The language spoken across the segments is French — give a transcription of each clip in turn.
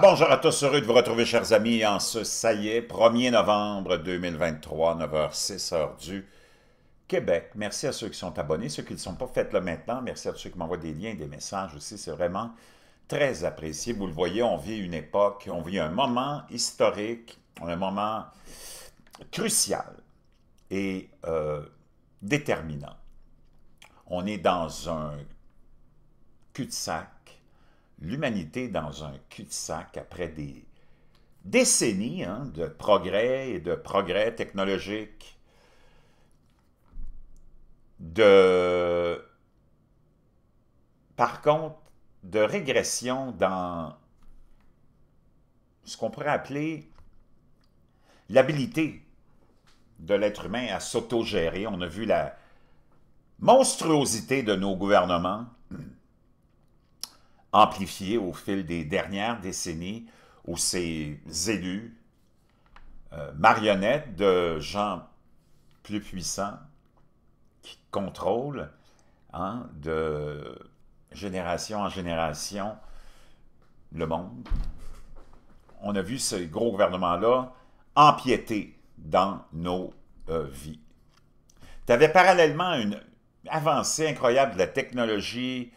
bonjour à tous, heureux de vous retrouver, chers amis, en ce, ça y est, 1er novembre 2023, 9h06, heure du Québec. Merci à ceux qui sont abonnés, ceux qui ne sont pas, faites le maintenant. Merci à ceux qui m'envoient des liens, des messages aussi, c'est vraiment très apprécié. Vous le voyez, on vit une époque, on vit un moment historique, un moment crucial et euh, déterminant. On est dans un cul-de-sac l'humanité dans un cul-de-sac après des décennies hein, de progrès et de progrès technologiques, de, par contre, de régression dans ce qu'on pourrait appeler l'habilité de l'être humain à s'autogérer. On a vu la monstruosité de nos gouvernements amplifié au fil des dernières décennies où ces élus, euh, marionnettes de gens plus puissants qui contrôlent hein, de génération en génération le monde. On a vu ces gros gouvernements là empiéter dans nos euh, vies. Tu avais parallèlement une avancée incroyable de la technologie,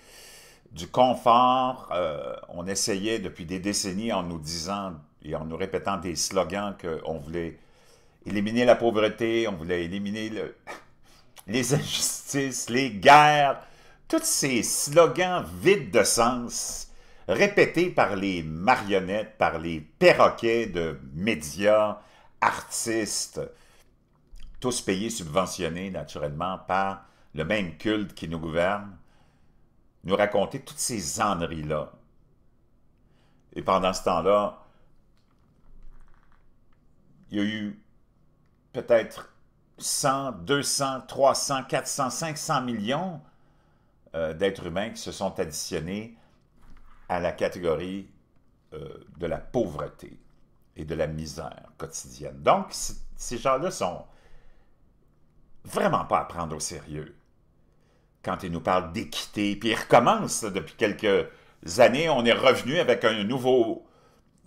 du confort. Euh, on essayait depuis des décennies en nous disant et en nous répétant des slogans qu'on voulait éliminer la pauvreté, on voulait éliminer les injustices, les guerres, tous ces slogans vides de sens répétés par les marionnettes, par les perroquets de médias, artistes, tous payés, subventionnés naturellement par le même culte qui nous gouverne nous raconter toutes ces âneries-là. Et pendant ce temps-là, il y a eu peut-être 100, 200, 300, 400, 500 millions euh, d'êtres humains qui se sont additionnés à la catégorie euh, de la pauvreté et de la misère quotidienne. Donc, ces gens-là sont vraiment pas à prendre au sérieux quand il nous parle d'équité. Puis il recommence depuis quelques années. On est revenu avec un nouveau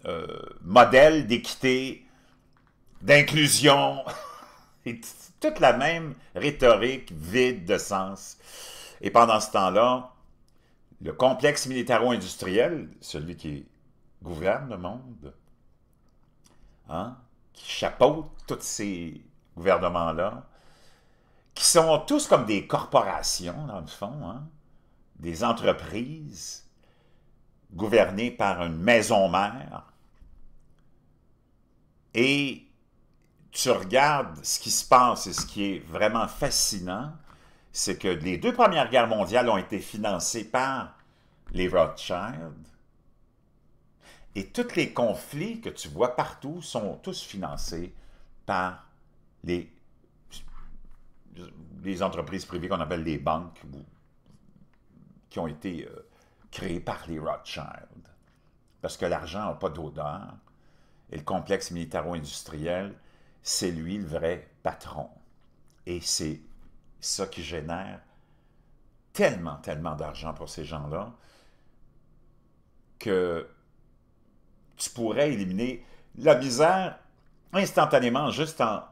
euh, modèle d'équité, d'inclusion, et toute la même rhétorique vide de sens. Et pendant ce temps-là, le complexe militaro-industriel, celui qui gouverne le monde, hein, qui chapeaute tous ces gouvernements-là, qui sont tous comme des corporations, dans le fond, hein. des entreprises gouvernées par une maison mère. Et tu regardes ce qui se passe et ce qui est vraiment fascinant, c'est que les deux premières guerres mondiales ont été financées par les Rothschild. Et tous les conflits que tu vois partout sont tous financés par les les entreprises privées qu'on appelle les banques qui ont été euh, créées par les Rothschild. Parce que l'argent n'a pas d'odeur et le complexe militaro-industriel, c'est lui le vrai patron. Et c'est ça qui génère tellement, tellement d'argent pour ces gens-là que tu pourrais éliminer la misère instantanément juste en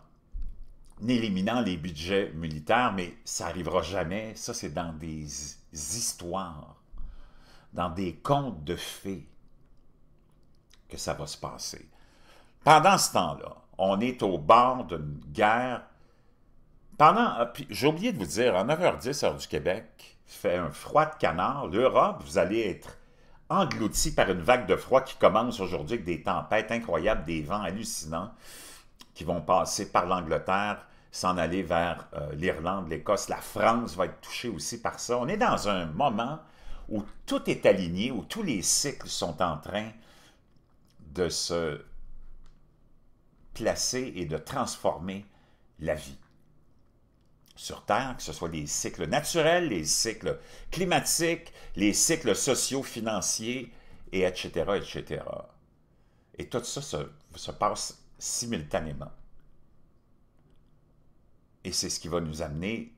éliminant les budgets militaires, mais ça n'arrivera jamais. Ça, c'est dans des histoires, dans des contes de fées que ça va se passer. Pendant ce temps-là, on est au bord d'une guerre. Pendant, ah, j'ai oublié de vous dire, à 9h10, heure du Québec, fait un froid de canard. L'Europe, vous allez être engloutie par une vague de froid qui commence aujourd'hui avec des tempêtes incroyables, des vents hallucinants qui vont passer par l'Angleterre, s'en aller vers euh, l'Irlande, l'Écosse. La France va être touchée aussi par ça. On est dans un moment où tout est aligné, où tous les cycles sont en train de se placer et de transformer la vie. Sur Terre, que ce soit les cycles naturels, les cycles climatiques, les cycles sociaux, financiers, et etc., etc. Et tout ça se passe simultanément. Et c'est ce qui va nous amener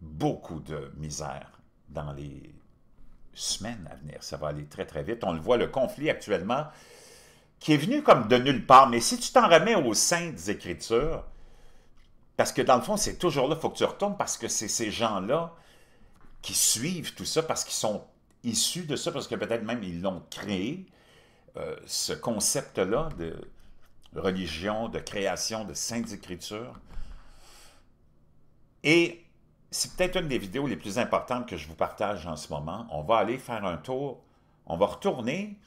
beaucoup de misère dans les semaines à venir. Ça va aller très, très vite. On le voit, le conflit actuellement, qui est venu comme de nulle part. Mais si tu t'en remets aux saintes écritures, parce que dans le fond, c'est toujours là, il faut que tu retournes, parce que c'est ces gens-là qui suivent tout ça, parce qu'ils sont issus de ça, parce que peut-être même ils l'ont créé, euh, ce concept-là de religion, de création, de saintes écritures. Et c'est peut-être une des vidéos les plus importantes que je vous partage en ce moment. On va aller faire un tour, on va retourner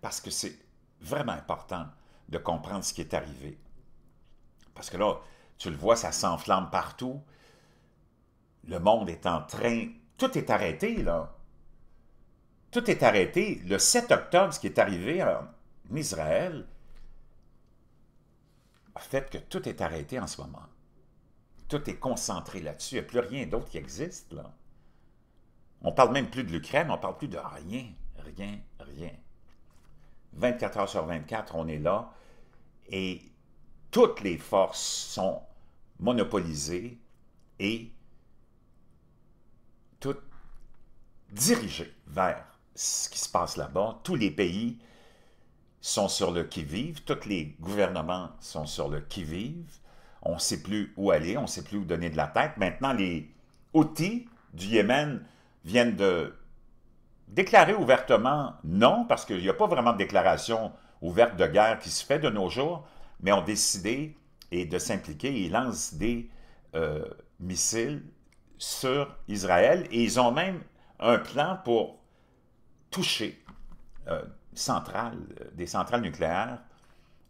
parce que c'est vraiment important de comprendre ce qui est arrivé. Parce que là, tu le vois, ça s'enflamme partout. Le monde est en train... Tout est arrêté, là. Tout est arrêté. Le 7 octobre, ce qui est arrivé en Israël, a fait que tout est arrêté en ce moment. Tout est concentré là-dessus. Il n'y a plus rien d'autre qui existe, là. On parle même plus de l'Ukraine, on parle plus de rien, rien, rien. 24 heures sur 24, on est là et toutes les forces sont monopolisées et toutes dirigées vers ce qui se passe là-bas. Tous les pays sont sur le qui-vive, tous les gouvernements sont sur le qui-vive on ne sait plus où aller, on ne sait plus où donner de la tête. Maintenant, les outils du Yémen viennent de déclarer ouvertement non, parce qu'il n'y a pas vraiment de déclaration ouverte de guerre qui se fait de nos jours, mais ont décidé et de s'impliquer. Ils lancent des euh, missiles sur Israël et ils ont même un plan pour toucher euh, euh, des centrales nucléaires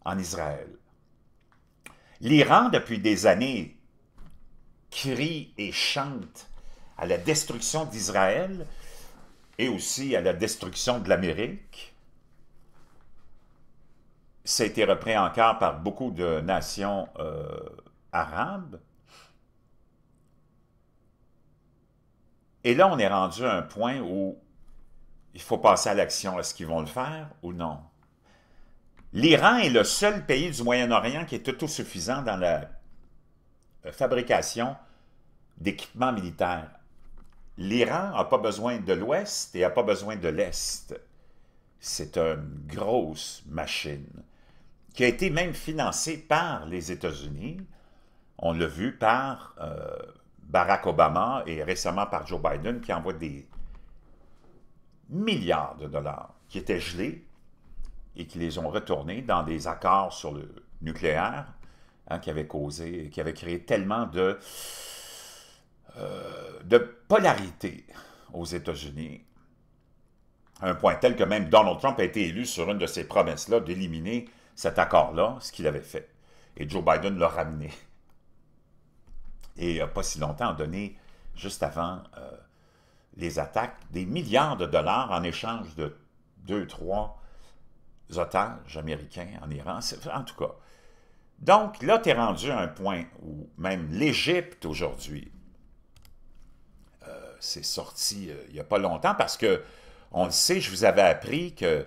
en Israël. L'Iran, depuis des années, crie et chante à la destruction d'Israël et aussi à la destruction de l'Amérique. Ça a été repris encore par beaucoup de nations euh, arabes. Et là, on est rendu à un point où il faut passer à l'action. Est-ce qu'ils vont le faire ou non? L'Iran est le seul pays du Moyen-Orient qui est autosuffisant dans la euh, fabrication d'équipements militaires. L'Iran n'a pas besoin de l'Ouest et n'a pas besoin de l'Est. C'est une grosse machine qui a été même financée par les États-Unis. On l'a vu par euh, Barack Obama et récemment par Joe Biden qui envoie des milliards de dollars qui étaient gelés et qui les ont retournés dans des accords sur le nucléaire hein, qui avaient causé, qui avaient créé tellement de, euh, polarité aux États-Unis, à un point tel que même Donald Trump a été élu sur une de ces promesses-là d'éliminer cet accord-là, ce qu'il avait fait. Et Joe Biden l'a ramené. Et il n'y pas si longtemps, donné, juste avant euh, les attaques, des milliards de dollars en échange de deux, trois otages américains en Iran, en tout cas. Donc là, tu es rendu à un point où même l'Égypte aujourd'hui, euh, c'est sorti euh, il n'y a pas longtemps parce que, on le sait, je vous avais appris qu'il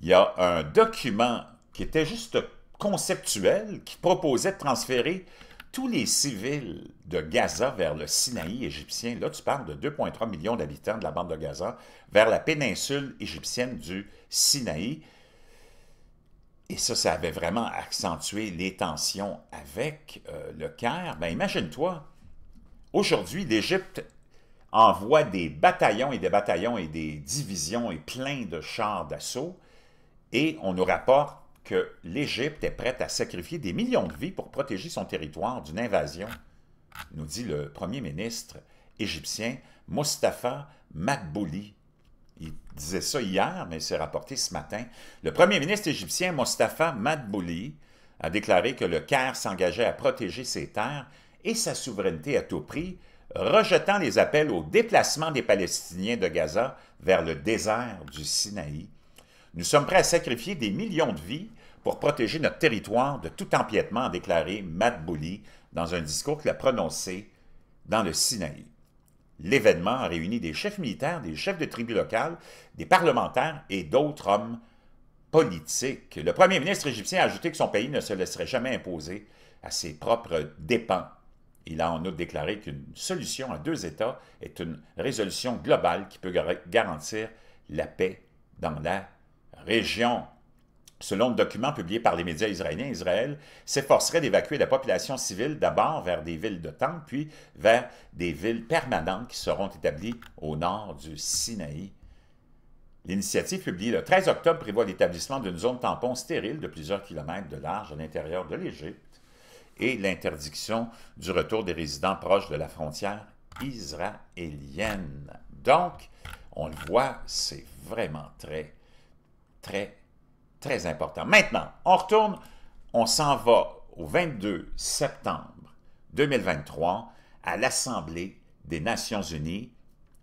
y a un document qui était juste conceptuel qui proposait de transférer tous les civils de Gaza vers le Sinaï égyptien, là tu parles de 2,3 millions d'habitants de la bande de Gaza, vers la péninsule égyptienne du Sinaï, et ça, ça avait vraiment accentué les tensions avec euh, le Caire. Ben, imagine-toi, aujourd'hui, l'Égypte envoie des bataillons et des bataillons et des divisions et plein de chars d'assaut, et on nous rapporte que l'Égypte est prête à sacrifier des millions de vies pour protéger son territoire d'une invasion, nous dit le premier ministre égyptien Mustapha Mabouli. Il disait ça hier, mais c'est rapporté ce matin. Le premier ministre égyptien Mostafa Madbouli a déclaré que le Caire s'engageait à protéger ses terres et sa souveraineté à tout prix, rejetant les appels au déplacement des Palestiniens de Gaza vers le désert du Sinaï. Nous sommes prêts à sacrifier des millions de vies pour protéger notre territoire de tout empiètement, a déclaré Madbouli dans un discours qu'il a prononcé dans le Sinaï. L'événement a réuni des chefs militaires, des chefs de tribus locales, des parlementaires et d'autres hommes politiques. Le premier ministre égyptien a ajouté que son pays ne se laisserait jamais imposer à ses propres dépens. Il a en outre déclaré qu'une solution à deux États est une résolution globale qui peut garantir la paix dans la région. Selon le document publié par les médias israéliens, Israël s'efforcerait d'évacuer la population civile d'abord vers des villes de temps, puis vers des villes permanentes qui seront établies au nord du Sinaï. L'initiative publiée le 13 octobre prévoit l'établissement d'une zone tampon stérile de plusieurs kilomètres de large à l'intérieur de l'Égypte et l'interdiction du retour des résidents proches de la frontière israélienne. Donc, on le voit, c'est vraiment très, très Très important. Maintenant, on retourne, on s'en va au 22 septembre 2023 à l'Assemblée des Nations Unies.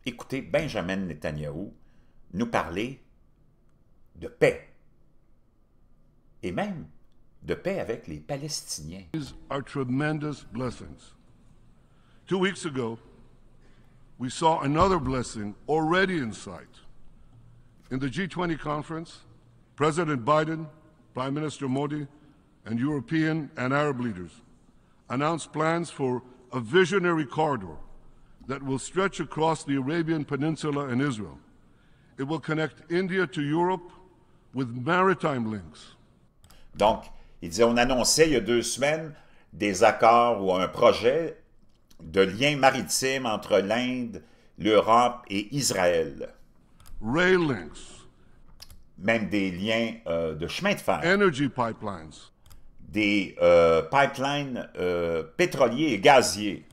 Écoutez Benjamin Netanyahu nous parler de paix et même de paix avec les Palestiniens. Are tremendous blessings. Two weeks ago, we saw another blessing already in sight. In the G20 conference, President Biden, Prime Minister Modi, and European and Arab leaders announced plans for a visionary corridor that will stretch across the Arabian Peninsula and Israel. It will connect India to Europe with maritime links. Donc, il disait, on annonçait il y a deux semaines des accords ou un projet de lien maritime entre l'Inde, l'Europe et Israël. Rail links, même des liens euh, de chemin de fer. Des euh, pipelines euh, pétroliers et gaziers.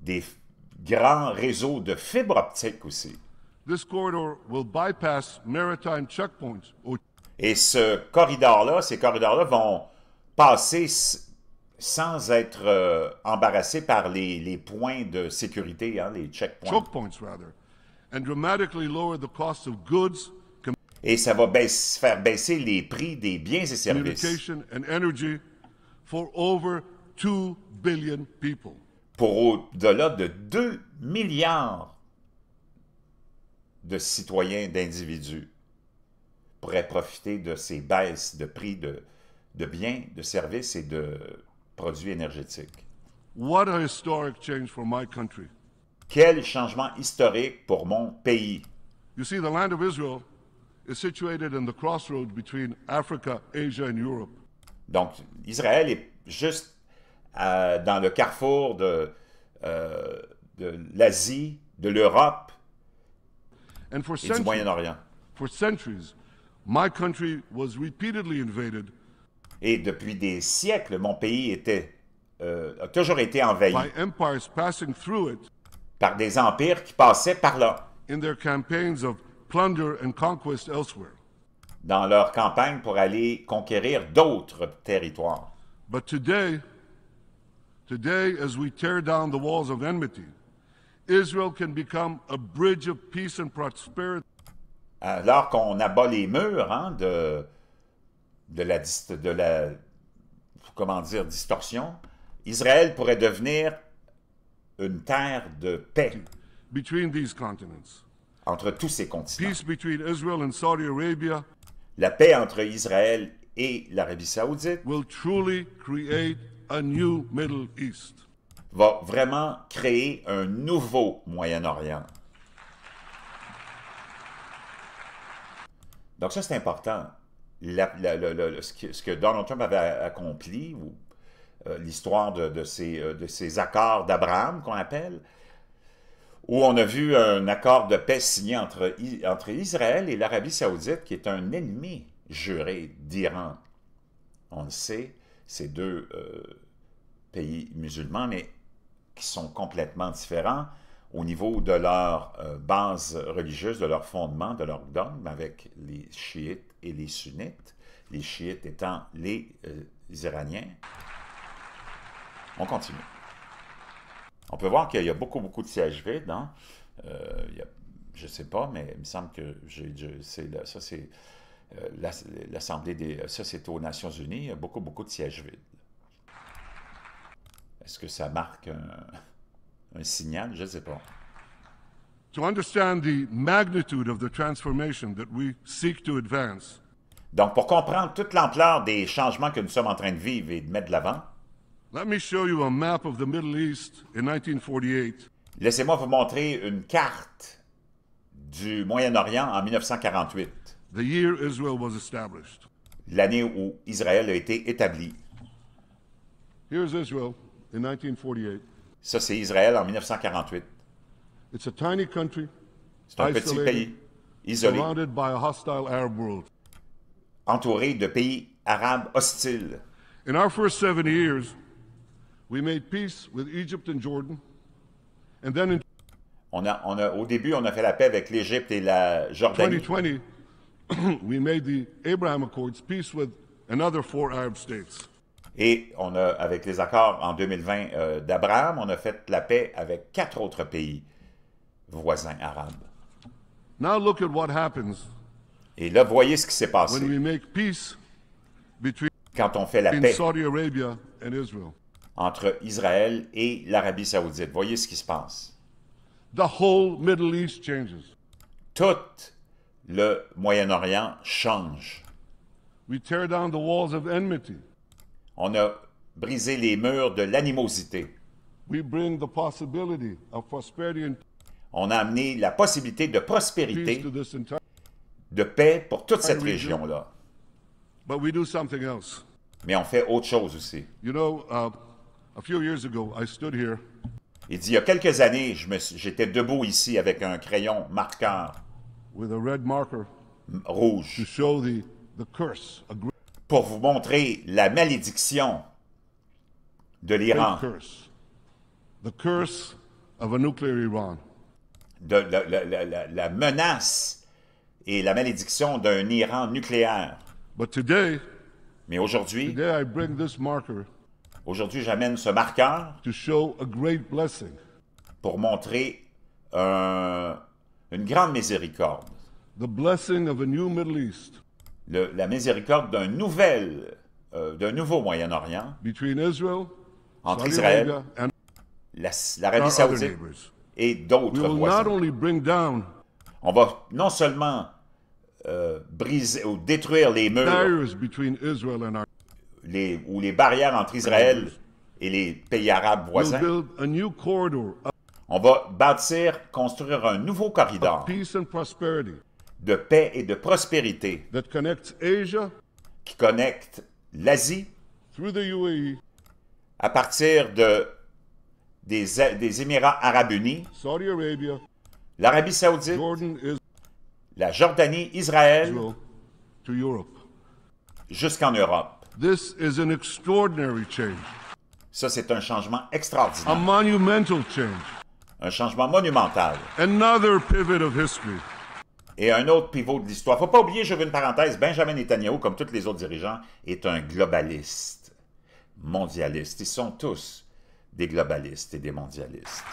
Des grands réseaux de fibres optiques aussi. Et ce corridor-là, ces corridors-là vont passer sans être embarrassés par les, points de sécurité, hein, les checkpoints et ça va faire baisser les prix des biens et services for over billion people. pour au-delà de 2 milliards de citoyens, d'individus pourraient profiter de ces baisses de prix de, de biens, de services et de produits énergétiques. What a historic change for my country. Quel changement historique pour mon pays. Donc, Israël est juste euh, dans le carrefour de, euh, de l'Asie, de l'Europe et du Moyen-Orient. Et depuis des siècles, mon pays était, euh, a toujours été envahi par des empires qui passaient par là. Dans leurs campagnes pour aller conquérir d'autres territoires. But today, today, as we tear down the walls of enmity, Israel can become a bridge of peace and prosperity. Alors qu'on abat les murs hein, de, de, la, de la, comment dire, distorsion, Israël pourrait devenir une terre de paix entre tous ces continents. La paix entre Israël et l'Arabie saoudite va vraiment créer un nouveau Moyen-Orient. Donc ça, c'est important. ce, que, ce, que, Donald Trump avait accompli, ou euh, l'histoire de, ces, euh, de ces accords d'Abraham qu'on appelle, où on a vu un accord de paix signé entre, entre Israël et l'Arabie saoudite, qui est un ennemi juré d'Iran. On le sait, ces deux euh, pays musulmans, mais qui sont complètement différents au niveau de leur base religieuse, de leur fondement, de leur dogme, avec les chiites et les sunnites, les chiites étant les Iraniens. On continue. On peut voir qu'il y a beaucoup, beaucoup de sièges vides. Hein. Euh, je ne sais pas, mais il me semble que j'ai, là, ça, c'est euh, l'Assemblée des... Ça, c'est aux Nations Unies. Il y a beaucoup, beaucoup de sièges vides. Est-ce que ça marque un, signal? Je ne sais pas. Donc, pour comprendre toute l'ampleur des changements que nous sommes en train de vivre et de mettre de l'avant, Laissez-moi vous montrer une carte du Moyen-Orient en 1948. The year was established. L'année où Israël a été établi. Here's Israel in 1948. Ça, c'est Israël en 1948. It's a tiny country, C'est un petit pays, isolé, entouré de pays arabes hostiles. In our first seven years, on a, on a, au début, on a fait la paix avec l'Égypte et la Jordanie. Et on a, avec les accords en 2020 euh, d'Abraham, on a fait la paix avec quatre autres pays voisins arabes. et là, voyez ce qui s'est passé quand on fait la paix Saudi Arabia and Israel entre Israël et l'Arabie saoudite. Voyez ce qui se passe. Tout le Moyen-Orient change. On a brisé les murs de l'animosité. on a amené la possibilité de prospérité, de paix pour toute cette région-là. Mais on fait autre chose aussi. You uh, il dit, il y a quelques années, j'étais debout ici avec un crayon marqueur rouge pour vous montrer la malédiction de l'Iran. la, la, menace et la malédiction d'un Iran nucléaire. Mais aujourd'hui, Aujourd'hui, j'amène ce marqueur pour montrer une grande miséricorde. la miséricorde d'un nouvel, euh, d'un nouveau Moyen-Orient entre Israël, la l'Arabie Saoudite et d'autres voisins. On va non seulement euh, briser ou détruire les murs ou les barrières entre Israël et les pays arabes voisins. On va bâtir, construire un nouveau corridor de paix et de prospérité qui connecte l'Asie e à partir des Émirats arabes unis, l'Arabie saoudite, la Jordanie, Israël, jusqu'en Europe. Ça, c'est un changement extraordinaire. Un changement monumental. Et un autre pivot de l'histoire. Faut pas oublier, je veux une parenthèse, Benjamin Netanyahu, comme tous les autres dirigeants, est un globaliste, mondialiste. Ils sont tous des globalistes et des mondialistes.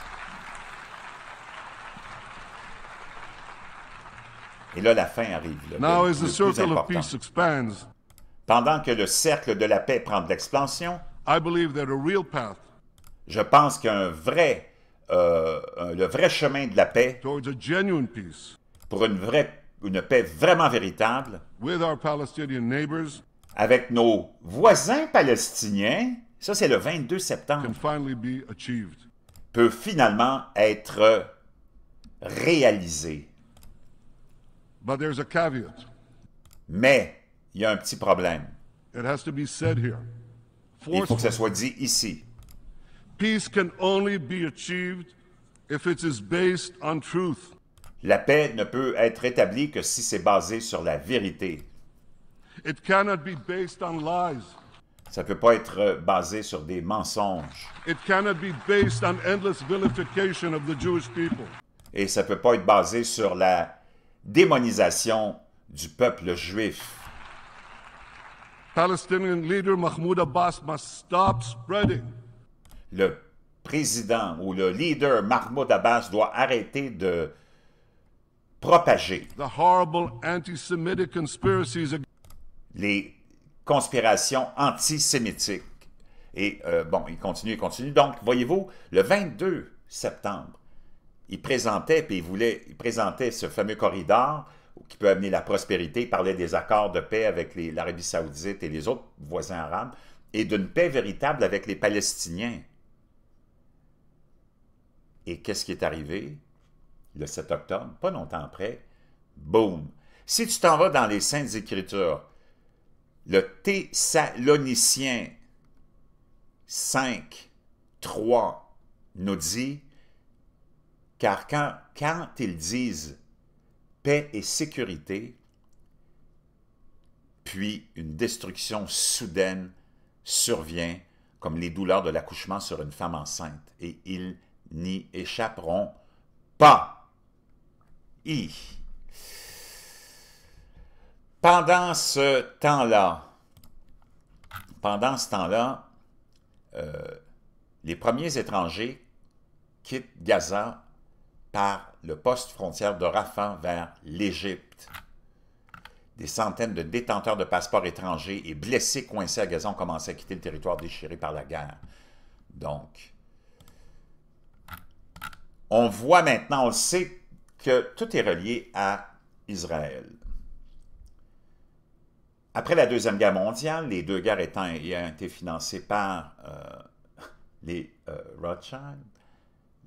Et là, la fin arrive. le, the pendant que le cercle de la paix prend de l'expansion, je pense qu'un vrai, euh, le vrai chemin de la paix pour une, vraie, une paix vraiment véritable avec nos voisins palestiniens, ça c'est le 22 septembre, peut finalement être réalisé. Mais il y a un petit problème. Il faut que ça soit dit ici. La paix ne peut être établie que si c'est basé sur la vérité. Ça ne peut pas être euh, basé sur des mensonges. Et ça ne peut pas être basé sur la démonisation du peuple juif. Palestinian Le président ou le leader Mahmoud Abbas doit arrêter de propager les conspirations antisémitiques. Et euh, bon, il continue, il continue. Donc, voyez-vous, le 22 septembre, il présentait, puis il voulait, il présentait ce fameux corridor qui peut amener la prospérité. parler parlait des accords de paix avec l'Arabie saoudite et les autres voisins arabes, et d'une paix véritable avec les Palestiniens. Et qu'est-ce qui est arrivé le 7 octobre, pas longtemps après? Boum! Si tu t'en vas dans les Saintes Écritures, le Thessalonicien 5, 3 nous dit, car quand, quand ils disent paix et sécurité, puis une destruction soudaine survient, comme les douleurs de l'accouchement sur une femme enceinte, et ils n'y échapperont pas. Pendant ce temps-là, pendant ce temps-là, euh, les premiers étrangers quittent Gaza par le poste frontière de Rafah vers l'Égypte. Des centaines de détenteurs de passeports étrangers et blessés coincés à Gaza ont commencé à quitter le territoire déchiré par la guerre. Donc, on voit maintenant, on sait, que tout est relié à Israël. Après la Deuxième Guerre mondiale, les deux guerres étant, ayant été financées par euh, les euh, Rothschild,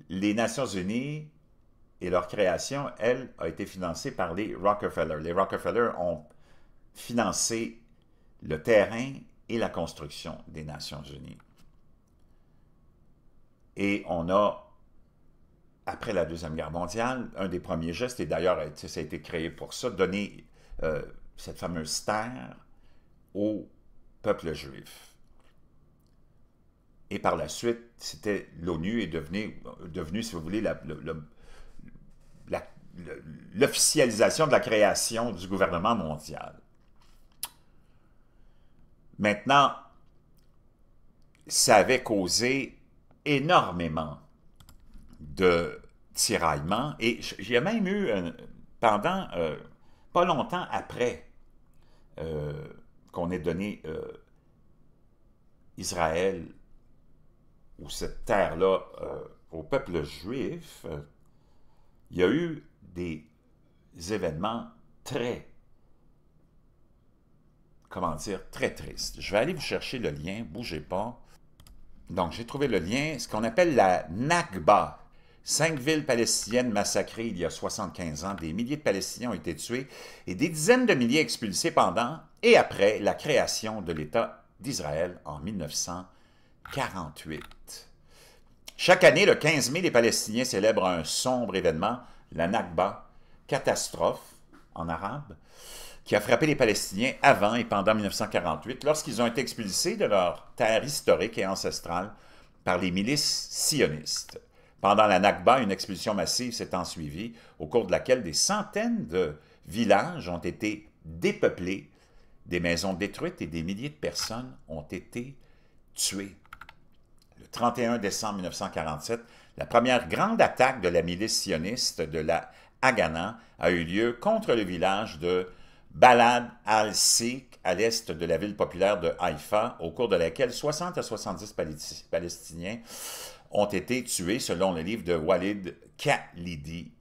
les Nations Unies et leur création, elle, a été financée par les Rockefeller. Les Rockefeller ont financé le terrain et la construction des Nations Unies. Et on a, après la Deuxième Guerre mondiale, un des premiers gestes, et d'ailleurs ça a été créé pour ça, donner euh, cette fameuse terre au peuple juif. Et par la suite, c'était l'ONU est devenue, devenu, si vous voulez, la, le, l'officialisation de la création du gouvernement mondial. Maintenant, ça avait causé énormément de tiraillements et j'ai même eu, pendant, euh, pas longtemps après euh, qu'on ait donné euh, Israël ou cette terre-là au peuple juif, il y a eu des événements très, comment dire, très tristes. Je vais aller vous chercher le lien, bougez pas. Donc, j'ai trouvé le lien, ce qu'on appelle la Nakba. Cinq villes palestiniennes massacrées il y a 75 ans, des milliers de Palestiniens ont été tués et des dizaines de milliers expulsés pendant et après la création de l'État d'Israël en 1948. Chaque année, le 15 mai, les Palestiniens célèbrent un sombre événement la Nakba, catastrophe en arabe, qui a frappé les Palestiniens avant et pendant 1948, lorsqu'ils ont été expulsés de leur terre historique et ancestrale par les milices sionistes. Pendant la Nakba, une expulsion massive s'est ensuivie, au cours de laquelle des centaines de villages ont été dépeuplés, des maisons détruites et des milliers de personnes ont été tuées. Le 31 décembre 1947, la première grande attaque de la milice sioniste de la Haganah a eu lieu contre le village de Balad al-Sikh à l'est de la ville populaire de Haïfa, au cours de laquelle 60 à 70 Palestiniens ont été tués selon le livre de Walid Khalidi,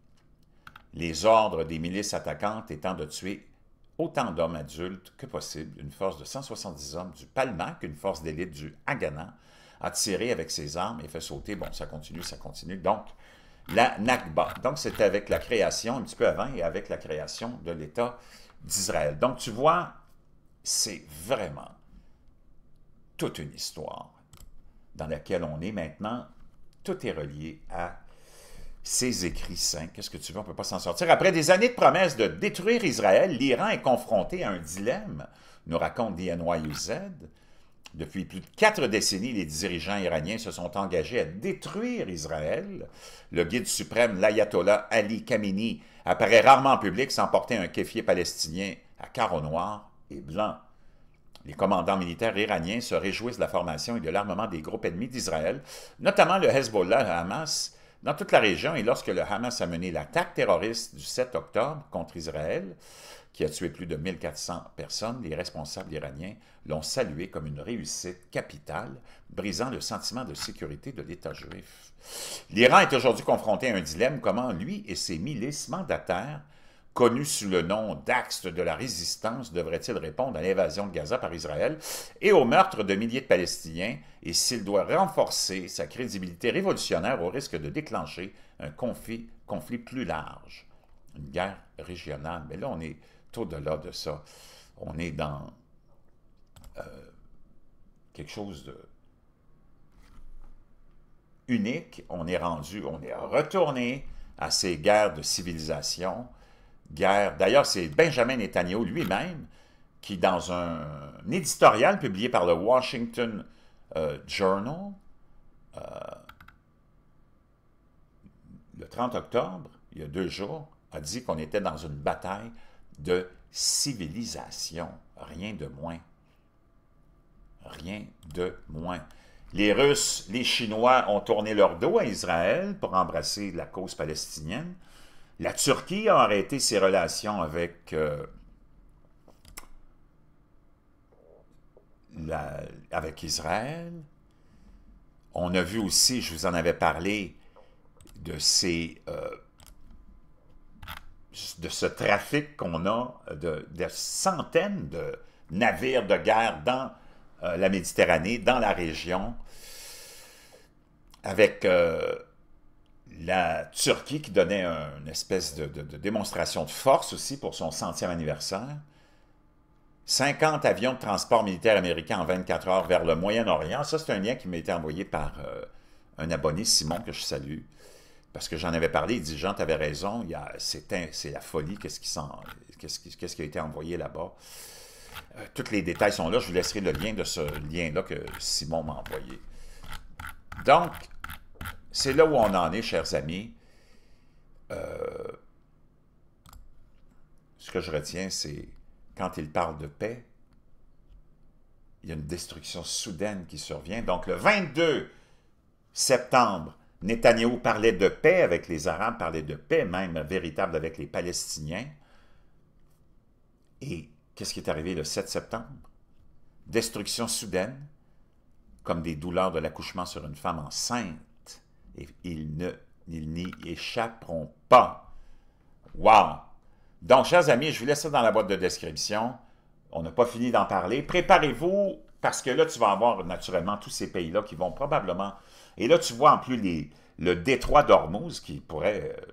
les ordres des milices attaquantes étant de tuer autant d'hommes adultes que possible, une force de 170 hommes du Palma une force d'élite du Haganah, a tiré avec ses armes et fait sauter. Bon, ça continue, ça continue. Donc, la Nakba. Donc, c'était avec la création, un petit peu avant, et avec la création de l'État d'Israël. Donc, tu vois, c'est vraiment toute une histoire dans laquelle on est maintenant. Tout est relié à ces écrits saints. Qu'est-ce que tu veux? On ne peut pas s'en sortir. Après des années de promesses de détruire Israël, l'Iran est confronté à un dilemme, nous raconte DNYUZ. Depuis plus de quatre décennies, les dirigeants iraniens se sont engagés à détruire Israël. Le guide suprême, l'ayatollah Ali Khamenei, apparaît rarement en public sans porter un kéfier palestinien à carreaux noirs et blancs. Les commandants militaires iraniens se réjouissent de la formation et de l'armement des groupes ennemis d'Israël, notamment le Hezbollah, le Hamas, dans toute la région. Et lorsque le Hamas a mené l'attaque terroriste du 7 octobre contre Israël, qui a tué plus de 1400 personnes, les responsables iraniens l'ont salué comme une réussite capitale, brisant le sentiment de sécurité de l'État juif. L'Iran est aujourd'hui confronté à un dilemme comment lui et ses milices mandataires, connus sous le nom d'Axes de la résistance, devraient-ils répondre à l'invasion de Gaza par Israël et au meurtre de milliers de Palestiniens, et s'il doit renforcer sa crédibilité révolutionnaire au risque de déclencher un conflit, conflit plus large, une guerre régionale. Mais là, on est au-delà de ça. On est dans euh, quelque chose de unique. On est rendu, on est retourné à ces guerres de civilisation, Guerre. D'ailleurs, c'est Benjamin Netanyahu lui-même qui, dans un, éditorial publié par le Washington euh, Journal, euh, le 30 octobre, il y a deux jours, a dit qu'on était dans une bataille de civilisation, rien de moins. Rien de moins. Les Russes, les Chinois ont tourné leur dos à Israël pour embrasser la cause palestinienne. La Turquie a arrêté ses relations avec euh, avec Israël. On a vu aussi, je vous en avais parlé, de ces euh, de ce trafic qu'on a de, centaines de navires de guerre dans euh, la Méditerranée, dans la région, avec euh, la Turquie qui donnait une espèce de, démonstration de force aussi pour son centième anniversaire. 50 avions de transport militaire américain en 24 heures vers le Moyen-Orient. Ça, c'est un lien qui m'a été envoyé par euh, un abonné, Simon, que je salue. Parce que j'en avais parlé, il dit Jean, tu avais raison, c'est la folie, qu'est-ce qui, qui, a été envoyé là-bas. Euh, tous les détails sont là, je vous laisserai le lien de ce lien-là que Simon m'a envoyé. Donc, c'est là où on en est, chers amis. Euh, ce que je retiens, c'est quand il parle de paix, il y a une destruction soudaine qui survient. Donc, le 22 septembre Netanyahou parlait de paix avec les Arabes, parlait de paix même véritable avec les Palestiniens. Et qu'est-ce qui est arrivé le 7 septembre? Destruction soudaine, comme des douleurs de l'accouchement sur une femme enceinte. Et ils ils n'y échapperont pas. Wow! Donc, chers amis, je vous laisse ça dans la boîte de description. On n'a pas fini d'en parler. Préparez-vous, parce que là, tu vas avoir naturellement tous ces pays-là qui vont probablement et là, tu vois en plus le détroit d'Ormuz qui pourrait euh,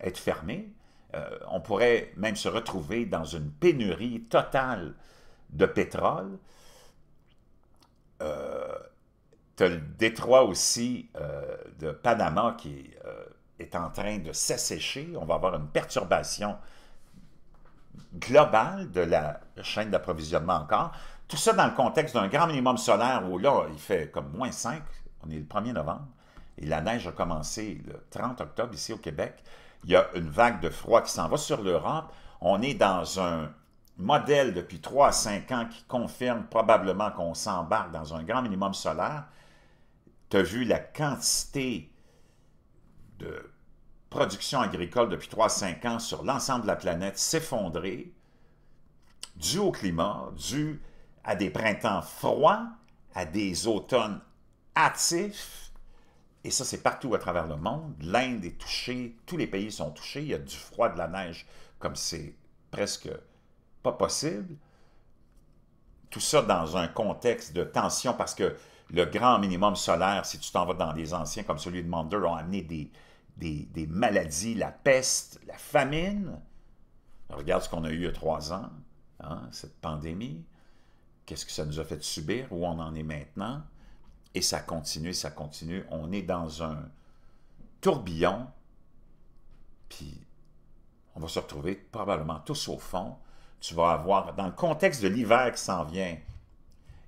être fermé. Euh, on pourrait même se retrouver dans une pénurie totale de pétrole. Euh, tu as le détroit aussi de Panama qui est en train de s'assécher. On va avoir une perturbation globale de la chaîne d'approvisionnement encore. Tout ça dans le contexte d'un grand minimum solaire où là, il fait comme moins 5, on est le 1er novembre, et la neige a commencé le 30 octobre ici au Québec. Il y a une vague de froid qui s'en va sur l'Europe. On est dans un modèle depuis 3 à 5 ans qui confirme probablement qu'on s'embarque dans un grand minimum solaire. Tu as vu la quantité de production agricole depuis 3 à 5 ans sur l'ensemble de la planète s'effondrer, dû au climat, dû à des printemps froids, à des automnes et ça c'est partout à travers le monde, l'Inde est touchée, tous les pays sont touchés, il y a du froid, de la neige, comme c'est presque pas possible. Tout ça dans un contexte de tension parce que le grand minimum solaire, si tu t'en vas dans les anciens comme celui de Mander, ont amené des, maladies, la peste, la famine. Regarde ce qu'on a eu il y a trois ans, hein, cette pandémie. Qu'est-ce que ça nous a fait subir, où on en est maintenant. Et ça continue, ça continue. On est dans un tourbillon, puis on va se retrouver probablement tous au fond. Tu vas avoir, dans le contexte de l'hiver qui s'en vient,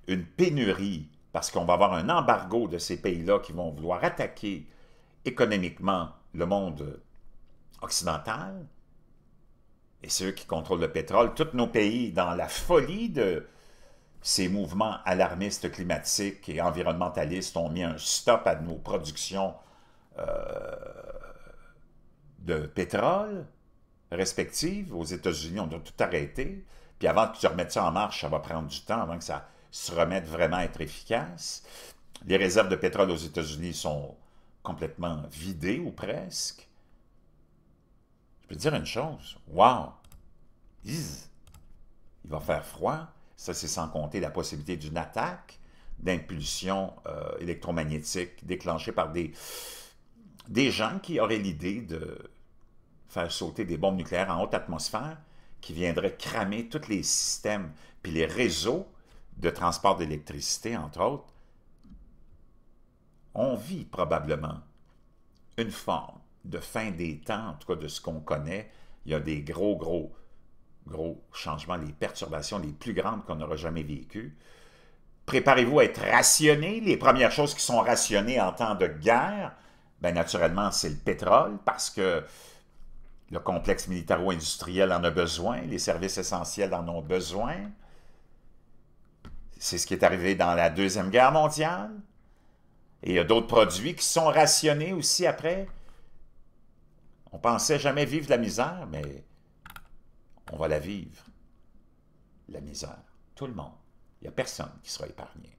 une pénurie, parce qu'on va avoir un embargo de ces pays-là qui vont vouloir attaquer économiquement le monde occidental, et ceux qui contrôlent le pétrole, tous nos pays dans la folie de, ces mouvements alarmistes climatiques et environnementalistes ont mis un stop à nos productions euh, de pétrole respectives. Aux États-Unis, on doit tout arrêter. Puis avant que tu remettes ça en marche, ça va prendre du temps avant que ça se remette vraiment à être efficace. Les réserves de pétrole aux États-Unis sont complètement vidées ou presque. Je peux te dire une chose. Wow! Il va faire froid. Ça, c'est sans compter la possibilité d'une attaque, d'impulsion euh, électromagnétique déclenchée par des, des gens qui auraient l'idée de faire sauter des bombes nucléaires en haute atmosphère qui viendraient cramer tous les systèmes, puis les réseaux de transport d'électricité, entre autres. On vit probablement une forme de fin des temps, en tout cas de ce qu'on connaît. Il y a des gros, gros gros changements, les perturbations les plus grandes qu'on n'aura jamais vécues. Préparez-vous à être rationnés. Les premières choses qui sont rationnées en temps de guerre, bien naturellement, c'est le pétrole, parce que le complexe militaro-industriel en a besoin, les services essentiels en ont besoin. C'est ce qui est arrivé dans la Deuxième Guerre mondiale. Et il y a d'autres produits qui sont rationnés aussi après. On pensait jamais vivre de la misère, mais on va la vivre, la misère. Tout le monde. Il n'y a personne qui sera épargné.